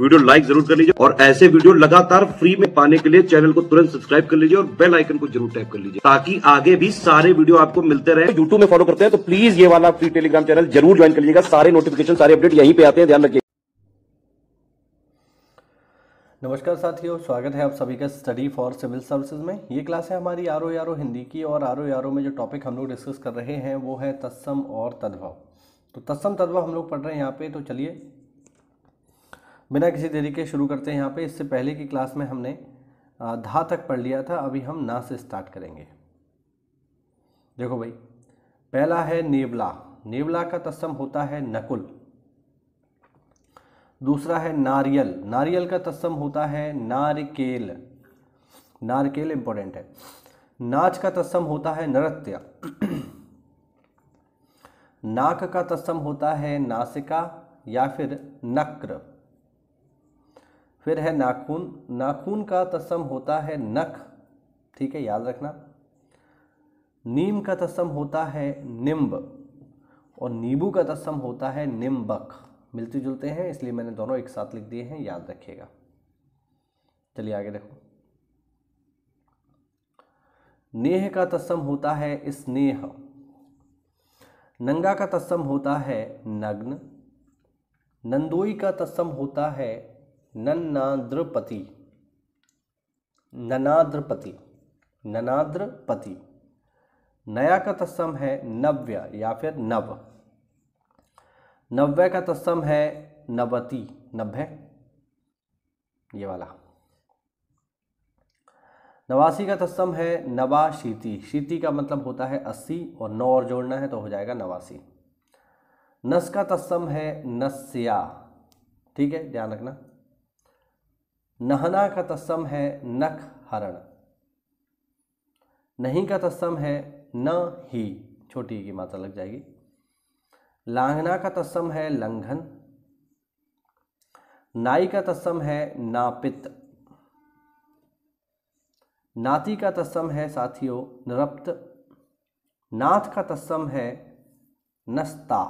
video like जरूर कर लीजिए और ऐसे वीडियो लगातार फ्री में पाने के लिए चैनल को तुरंत सब्सक्राइब कर लीजिए और बेल आइकन को जरूर टैप कर लीजिए ताकि आगे भी सारे वीडियो आपको मिलते रहे यूट्यूब में फॉलो करते हैं तो प्लीज ये वाला फ्री टेलीग्राम चैनल जरूर ज्वाइन कर लीजिएगा सारे नोटिफिकेशन सारे अपडेट यहीं पे आते हैं ध्यान रखिए नमस्कार साथियों स्वागत है आप सभी का स्टडी फॉर सिविल सर्विसेज में ये क्लास है हमारी R O R O Hindi की और आर ओ आर ओ में जो टॉपिक हम लोग डिस्कस कर रहे हैं वो है तत्सम और तद्भव तो तत्सम तद्भव हम लोग पढ़ रहे हैं यहाँ पे तो चलिए बिना किसी देरी के शुरू करते हैं यहाँ पे इससे पहले की क्लास में हमने धा तक पढ़ लिया था अभी हम ना से स्टार्ट करेंगे देखो भाई पहला है नेवला नेवला का तस्म होता है नकुल दूसरा है नारियल नारियल का तस्म होता है नारिकेल नारिकेल इंपॉर्टेंट है नाच का तस्म होता है नृत्य नाक का तस्म होता है नासिका या फिर नक्र फिर है नाखून नाखून का तस्म होता है नख ठीक है याद रखना नीम का तस्म होता है निम्ब और नींबू का तस्म होता है निम्बक मिलते जुलते हैं इसलिए मैंने दोनों एक साथ लिख दिए हैं याद रखिएगा चलिए आगे देखो नेह का तस्म होता है स्नेह नंगा का तस्म होता है नग्न नंदोई का तस्म होता है नन्नाद्रपति ननाद्रपति ननाद्रपति नया का तस्सम है नव्य या फिर नव नव्य का तस्सम है नवति नभ्य ये वाला नवासी का तस्सम है नवाशीति शीति का मतलब होता है अस्सी और नौ और जोड़ना है तो हो जाएगा नवासी नस का तस्सम है नस्या ठीक है ध्यान रखना नहना का तस्सम है नख हरण नहीं का तस्म है न ही छोटी की मात्रा लग जाएगी लांघना का तस्सम है लंघन नाई का तस्सम है नापित नाती का तस्सम है साथियों नृप्त नाथ का तस्सम है नस्ता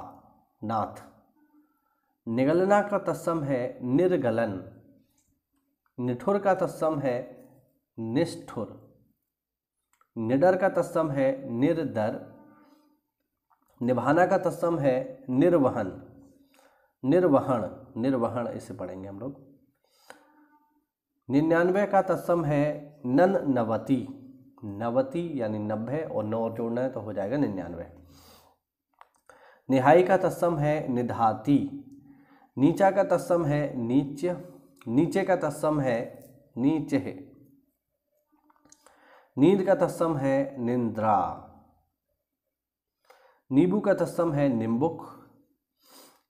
नाथ निगलना का तस्सम है निर्गलन निठुर का तत्सम है निष्ठुर निडर का तत्सम है निर्दर निभाना का तत्सम है निर्वहन निर्वहन निर्वहन इसे पढ़ेंगे हम लोग निन्यानवे का तत्सम है नन नवती नवती यानी नब्बे और नौ और जोड़ना है तो हो जाएगा निन्यानवे निहाई का तत्सम है निधाती नीचा का तत्सम है नीच नीचे का तस्सम है नीचे है नींद का तस्सम है निंद्रा नींबू का तस्सम है निम्बुक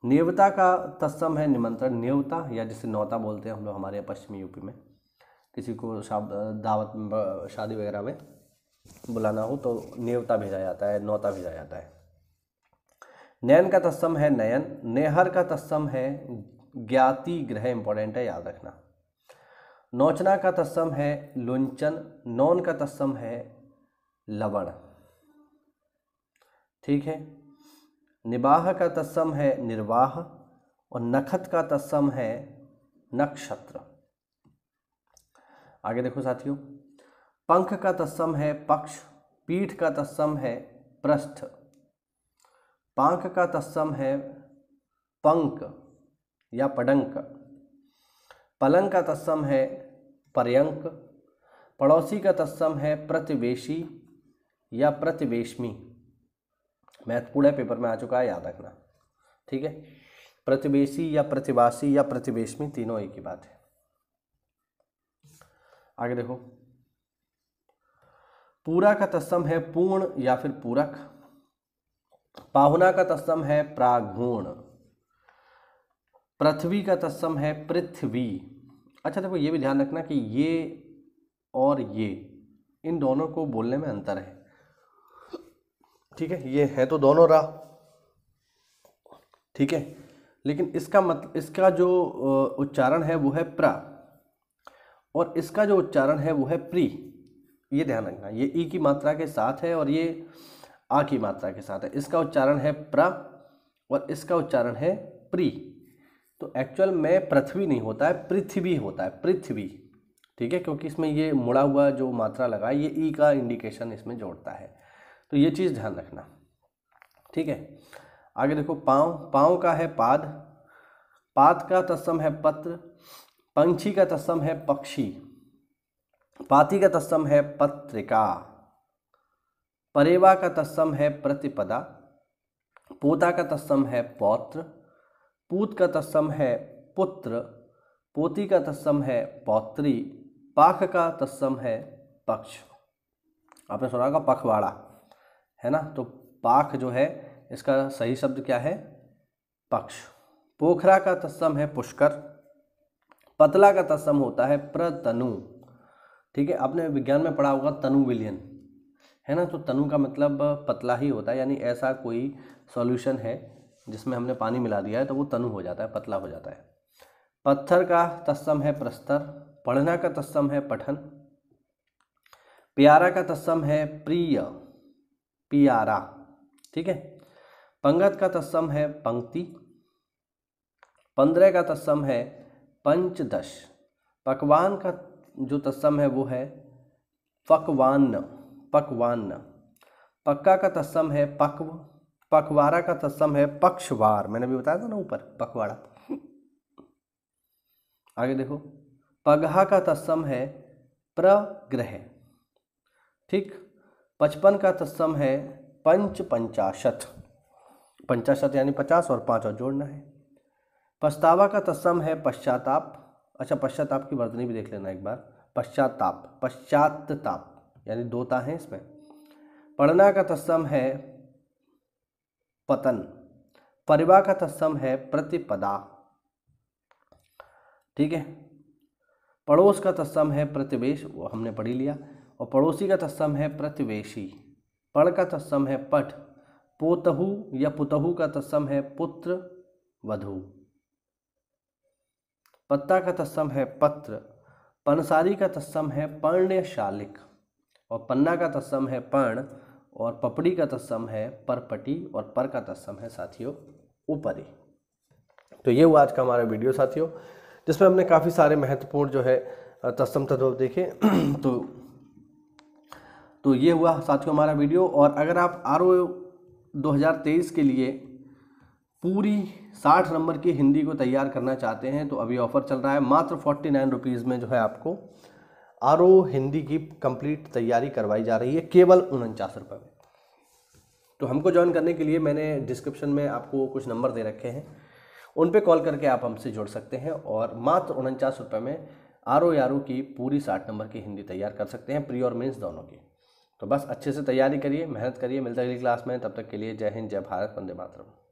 नेवता का तस्सम है निमंत्रण नेवता या जिसे नौता बोलते हैं हम लोग हमारे पश्चिमी यूपी में किसी को दावत शादी वगैरह में बुलाना हो तो नेवता भेजा जाता है नौता भेजा जाता है नयन का तस्सम है नयन नेहर का तस्सम है ज्ञाति ग्रह इंपॉर्टेंट है याद रखना नौचना का तस्सम है लुंचन नौन का तस्सम है लवण ठीक है निबाह का तस्सम है निर्वाह और नखत का तस्सम है नक्षत्र आगे देखो साथियों पंख का तस्सम है पक्ष पीठ का तस्सम है प्रस्थ पांख का तस्सम है पंख या पडंक पलंग का तत्सम है पर्यंक पड़ोसी का तत्सम है प्रतिवेशी या प्रतिवेशमी महत्वपूर्ण है पेपर में आ चुका है याद रखना ठीक है प्रतिवेशी या प्रतिवासी या प्रतिवेशमी तीनों एक ही बात है आगे देखो पूरा का तत्सम है पूर्ण या फिर पूरक पाहुना का तत्सम है प्रागुण पृथ्वी का तत्सम है पृथ्वी अच्छा देखो ये भी ध्यान रखना कि ये और ये इन दोनों को बोलने में अंतर है ठीक है ये है तो दोनों रा ठीक है लेकिन इसका मत इसका जो उच्चारण है वो है प्र और इसका जो उच्चारण है वो है प्री ये ध्यान रखना ये ई की मात्रा के साथ है और ये आ की मात्रा के साथ है इसका उच्चारण है प्र और इसका उच्चारण है प्री तो एक्चुअल में पृथ्वी नहीं होता है पृथ्वी होता है पृथ्वी ठीक है क्योंकि इसमें ये मुड़ा हुआ जो मात्रा लगा ये ई e का इंडिकेशन इसमें जोड़ता है तो ये चीज़ ध्यान रखना ठीक है आगे देखो पाँव पाँव का है पाद पात का तस्म है पत्र पंछी का तस्म है पक्षी पाती का तस्म है पत्रिका परेवा का तस्सम है प्रतिपदा पोता का तस्सम है पौत्र पूत का तत्सम है पुत्र पोती का तत्सम है पौत्री पाख का तत्सम है पक्ष आपने सुना होगा पखवाड़ा है ना तो पाख जो है इसका सही शब्द क्या है पक्ष पोखरा का तत्सम है पुष्कर पतला का तत्सम होता है प्रतनु ठीक है आपने विज्ञान में पढ़ा होगा तनु विलियन है ना तो तनु का मतलब पतला ही होता है यानी ऐसा कोई सॉल्यूशन है जिसमें हमने पानी मिला दिया है तो वो तनु हो जाता है पतला हो जाता है पत्थर का तस्सम है प्रस्तर पढ़ना का तस्सम है पठन प्यारा का तस्सम है प्रिय प्यारा ठीक है पंगत का तस्सम है पंक्ति पंद्रह का तस्सम है पंचदश पकवान का जो तस्सम है वो है पकवान पकवान पक्का का तस्सम है पक्व पखवाड़ा का तत्सम तो है पक्षवार मैंने भी बताया था ना ऊपर पखवाड़ा आगे देखो पगहा का तत्सम तो है प्रग्रह ठीक पचपन का तत्सम तो है पंच पंचाशत पंचाशत यानी पचास और पाँच और जोड़ना है पछतावा का तत्सम है पश्चाताप अच्छा पश्चाताप की वर्तनी भी देख लेना एक बार पश्चाताप पश्चात ताप यानी दो ता इसमें पढ़ना का तत्सम है पतन परिवार का तत्सम है प्रतिपदा ठीक है पड़ोस का तत्सम है प्रतिवेश वो हमने पढ़ी लिया और पड़ोसी का तत्सम है प्रतिवेशी पढ़ का तत्सम है पठ पोतहु या पुतहु का तत्सम है पुत्र वधु पत्ता का तत्सम है पत्र पनसारी का तत्सम है पर्ण्यशालिक और पन्ना का तत्सम है पर्ण और पपड़ी का तत्सम है परपटी और पर का तत्सम है साथियों ऊपरी तो ये हुआ आज का हमारा वीडियो साथियों जिसमें हमने काफ़ी सारे महत्वपूर्ण जो है तत्सम तत्व देखे तो तो ये हुआ साथियों हमारा वीडियो और अगर आप आर 2023 के लिए पूरी 60 नंबर की हिंदी को तैयार करना चाहते हैं तो अभी ऑफ़र चल रहा है मात्र फोर्टी नाइन रुपीज़ में जो है आपको आर हिंदी की कंप्लीट तैयारी करवाई जा रही है केवल उनचास रुपये में तो हमको ज्वाइन करने के लिए मैंने डिस्क्रिप्शन में आपको कुछ नंबर दे रखे हैं उन पर कॉल करके आप हमसे जुड़ सकते हैं और मात्र उनचास रुपये में आर ओ आर की पूरी साठ नंबर की हिंदी तैयार कर सकते हैं प्री और मेंस दोनों की तो बस अच्छे से तैयारी करिए मेहनत करिए मिलता है अगली क्लास में तब तक के लिए जय हिंद जय भारत वंदे मातरम